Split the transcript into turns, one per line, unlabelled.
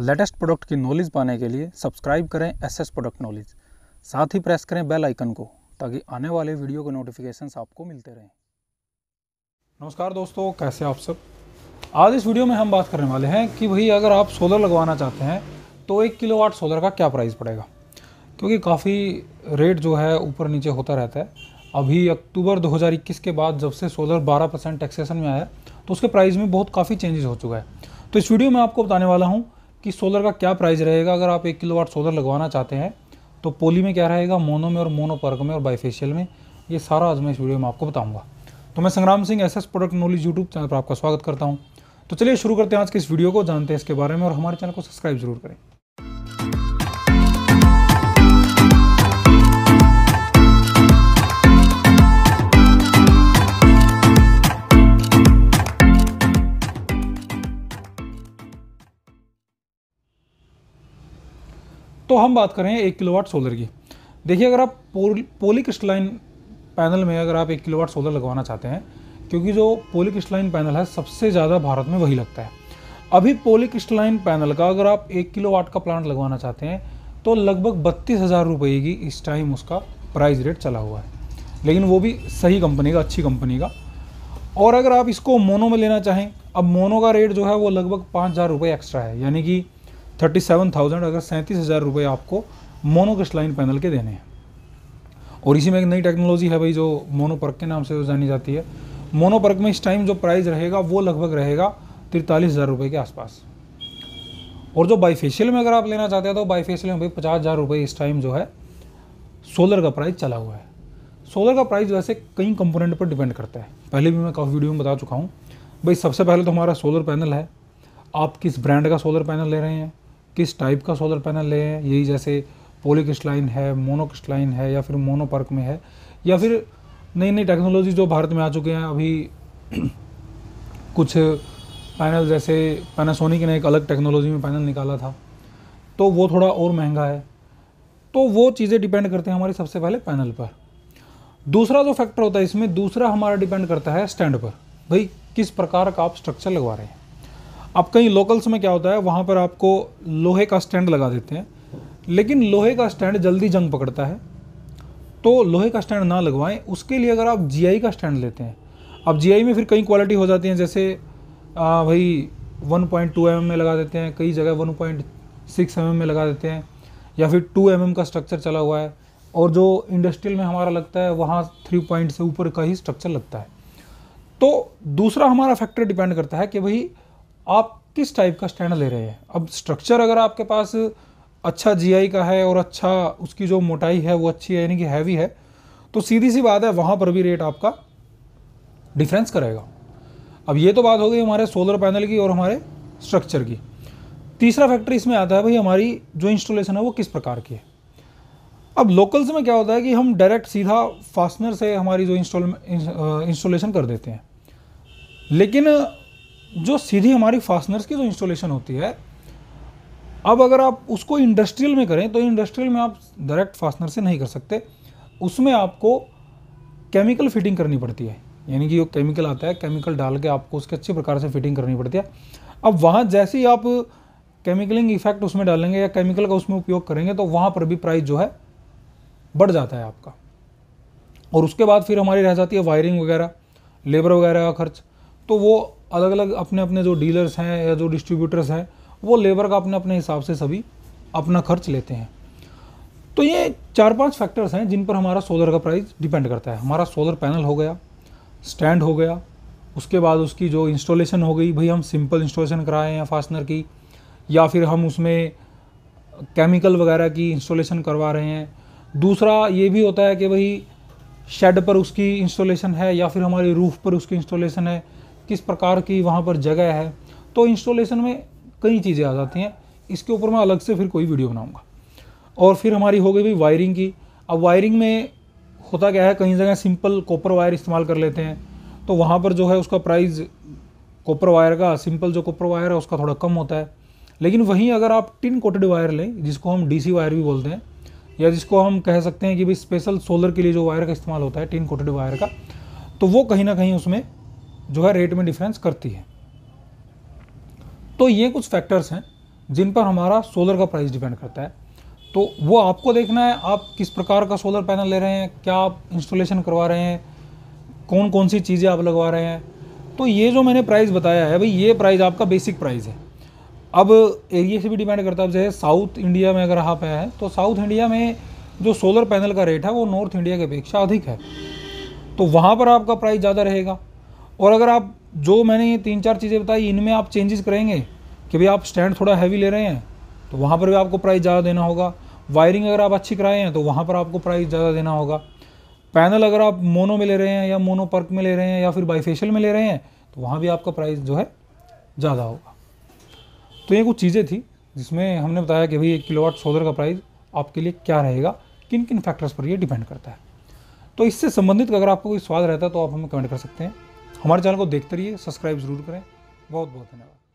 latest product की knowledge पाने के लिए सब्सक्राइब करें एस एस प्रोडक्ट नॉलेज साथ ही प्रेस करें बेल आइकन को ताकि आने वाले वीडियो के नोटिफिकेशन आपको मिलते रहें नमस्कार दोस्तों कैसे आप सब आज इस वीडियो में हम बात करने वाले हैं कि भाई अगर आप सोलर लगवाना चाहते हैं तो एक किलो सोलर का क्या प्राइस पड़ेगा क्योंकि काफ़ी रेट जो है ऊपर नीचे होता रहता है अभी अक्टूबर 2021 के बाद जब से सोलर 12 परसेंट टैक्सेशन में आया तो उसके प्राइस में बहुत काफ़ी चेंजेस हो चुका है तो इस वीडियो में आपको बताने वाला हूँ कि सोलर का क्या प्राइस रहेगा अगर आप एक किलो सोलर लगवाना चाहते हैं तो पोली में क्या रहेगा मोनो में और मोनोपर्क में और बाईफेशियल में ये सारा आज मैं इस वीडियो में आपको बताऊंगा तो मैं Sangram Singh S S product knowledge YouTube channel पर आपका स्वागत करता हूँ तो चलिए शुरू करते हैं आज के इस वीडियो को जानते हैं इसके बारे में और हमारे चैनल को सब्सक्राइब जरूर करें तो हम बात करें एक किलोवाट सोलर की देखिए अगर आप पोल पोली क्रिस्टलाइन पैनल में अगर आप एक किलोवाट सोलर लगवाना चाहते हैं क्योंकि जो पोली क्रिस्टलाइन पैनल है सबसे ज़्यादा भारत में वही लगता है अभी पोली क्रिस्टलाइन पैनल का अगर आप एक वाट का प्लांट लगवाना चाहते हैं तो लगभग बत्तीस हज़ार रुपये की इस टाइम उसका प्राइस रेट चला हुआ है लेकिन वो भी सही कंपनी का अच्छी कंपनी का और अगर आप इसको मोनो में लेना चाहें अब मोनो का रेट जो है वो लगभग पाँच हज़ार रुपये एक्स्ट्रा है यानी कि थर्टी सेवन थाउजेंड अगर सैंतीस हज़ार रुपये आपको मोनो क्रिस्टलाइन पैनल के देने हैं और इसी में एक नई टेक्नोलॉजी है भाई जो मोनोपर्क के नाम से जानी जाती है मोनोपर्क में इस टाइम जो प्राइस रहेगा वो लगभग रहेगा तिरतालीस हज़ार रुपये के आसपास और जो बाईफेशियल में अगर आप लेना चाहते हैं तो बाईफेशियल में भाई पचास हज़ार रुपये इस टाइम जो है सोलर का प्राइस चला हुआ है सोलर का प्राइस वैसे कई कंपोनेंट पर डिपेंड करता है पहले भी मैं काफ़ी वीडियो में बता चुका हूँ भाई सबसे पहले तो हमारा सोलर पैनल है आप किस ब्रांड का सोलर पैनल ले रहे हैं किस टाइप का सोलर पैनल लें यही जैसे पोलिक्रिस्टलाइन है मोनोक्रिस्टलाइन है या फिर पर्क में है या फिर नई नई टेक्नोलॉजी जो भारत में आ चुके हैं अभी कुछ पैनल जैसे पैनासोनिक ने एक अलग टेक्नोलॉजी में पैनल निकाला था तो वो थोड़ा और महंगा है तो वो चीज़ें डिपेंड करते हैं हमारे सबसे पहले पैनल पर दूसरा जो फैक्टर होता है इसमें दूसरा हमारा डिपेंड करता है स्टैंड पर भाई किस प्रकार का आप स्ट्रक्चर लगवा रहे हैं अब कहीं लोकल्स में क्या होता है वहाँ पर आपको लोहे का स्टैंड लगा देते हैं लेकिन लोहे का स्टैंड जल्दी जंग पकड़ता है तो लोहे का स्टैंड ना लगवाएं उसके लिए अगर आप जीआई का स्टैंड लेते हैं अब जीआई में फिर कई क्वालिटी हो जाती हैं जैसे आ, भाई 1.2 पॉइंट mm में लगा देते हैं कई जगह 1.6 पॉइंट mm में लगा देते हैं या फिर 2 एम mm का स्ट्रक्चर चला हुआ है और जो इंडस्ट्रियल में हमारा लगता है वहाँ थ्री पॉइंट से ऊपर का ही स्ट्रक्चर लगता है तो दूसरा हमारा फैक्टर डिपेंड करता है कि भाई आप किस टाइप का स्टैंड ले रहे हैं अब स्ट्रक्चर अगर आपके पास अच्छा जीआई का है और अच्छा उसकी जो मोटाई है वो अच्छी है यानी कि हैवी है तो सीधी सी बात है वहाँ पर भी रेट आपका डिफरेंस करेगा अब ये तो बात हो गई हमारे सोलर पैनल की और हमारे स्ट्रक्चर की तीसरा फैक्टर इसमें आता है भाई हमारी जो इंस्टॉलेशन है वो किस प्रकार की है अब लोकल्स में क्या होता है कि हम डायरेक्ट सीधा फास्टनर से हमारी जो इंस्टॉल इंस्टॉलेशन कर देते हैं लेकिन जो सीधी हमारी फास्टनर्स की जो इंस्टॉलेशन होती है अब अगर आप उसको इंडस्ट्रियल में करें तो इंडस्ट्रियल में आप डायरेक्ट फास्टनर से नहीं कर सकते उसमें आपको केमिकल फिटिंग करनी पड़ती है यानी कि जो केमिकल आता है केमिकल डाल के आपको उसके अच्छे प्रकार से फिटिंग करनी पड़ती है अब वहाँ जैसे ही आप केमिकलिंग इफेक्ट उसमें डालेंगे या केमिकल का उसमें उपयोग करेंगे तो वहाँ पर भी प्राइस जो है बढ़ जाता है आपका और उसके बाद फिर हमारी रह जाती है वायरिंग वगैरह लेबर वगैरह का खर्च तो वो अलग अलग अपने अपने जो डीलर्स हैं या जो डिस्ट्रीब्यूटर्स हैं वो लेबर का अपने अपने हिसाब से सभी अपना खर्च लेते हैं तो ये चार पांच फैक्टर्स हैं जिन पर हमारा सोलर का प्राइस डिपेंड करता है हमारा सोलर पैनल हो गया स्टैंड हो गया उसके बाद उसकी जो इंस्टॉलेशन हो गई भाई हम सिंपल इंस्टॉलेशन कराए हैं फास्टनर की या फिर हम उसमें केमिकल वगैरह की इंस्टॉलेशन करवा रहे हैं दूसरा ये भी होता है कि भाई शेड पर उसकी इंस्टॉलेशन है या फिर हमारे रूफ़ पर उसकी इंस्टॉलेशन है किस प्रकार की वहाँ पर जगह है तो इंस्टॉलेशन में कई चीज़ें आ जाती हैं इसके ऊपर मैं अलग से फिर कोई वीडियो बनाऊँगा और फिर हमारी हो गई भाई वायरिंग की अब वायरिंग में होता क्या है कहीं जगह सिंपल कॉपर वायर इस्तेमाल कर लेते हैं तो वहाँ पर जो है उसका प्राइस कॉपर वायर का सिंपल जो कॉपर वायर है उसका थोड़ा कम होता है लेकिन वहीं अगर आप टिन कोटेड वायर लें जिसको हम डीसी वायर भी बोलते हैं या जिसको हम कह सकते हैं कि भाई स्पेशल सोलर के लिए जो वायर का इस्तेमाल होता है टिन कोटेड वायर का तो वो कहीं ना कहीं उसमें जो है रेट में डिफरेंस करती है तो ये कुछ फैक्टर्स हैं जिन पर हमारा सोलर का प्राइस डिपेंड करता है तो वो आपको देखना है आप किस प्रकार का सोलर पैनल ले रहे हैं क्या आप इंस्टॉलेशन करवा रहे हैं कौन कौन सी चीज़ें आप लगवा रहे हैं तो ये जो मैंने प्राइस बताया है भाई ये प्राइस आपका बेसिक प्राइस है अब एरिया से भी डिपेंड करता है जैसे साउथ इंडिया में अगर आप हैं तो साउथ इंडिया में जो सोलर पैनल का रेट है वो नॉर्थ इंडिया के अपेक्षा अधिक है तो वहाँ पर आपका प्राइस ज़्यादा रहेगा और अगर आप जो मैंने ये तीन चार चीज़ें बताई इनमें आप चेंजेस करेंगे कि भाई आप स्टैंड थोड़ा हैवी ले रहे हैं तो वहाँ पर भी आपको प्राइस ज़्यादा देना होगा वायरिंग अगर आप अच्छी कराए हैं तो वहाँ पर आपको प्राइस ज़्यादा देना होगा पैनल अगर आप मोनो में ले रहे हैं या मोनो पर्क में ले रहे हैं या फिर बाईफेशियल में ले रहे हैं तो वहाँ भी आपका प्राइस जो है ज़्यादा होगा तो ये कुछ चीज़ें थी जिसमें हमने बताया कि भाई एक किलोवाट सोलर का प्राइस आपके लिए क्या रहेगा किन किन फैक्टर्स पर ये डिपेंड करता है तो इससे संबंधित अगर आपको कोई सवाल रहता है तो आप हमें कमेंट कर सकते हैं हमारे चैनल को देखते रहिए सब्सक्राइब ज़रूर करें बहुत बहुत धन्यवाद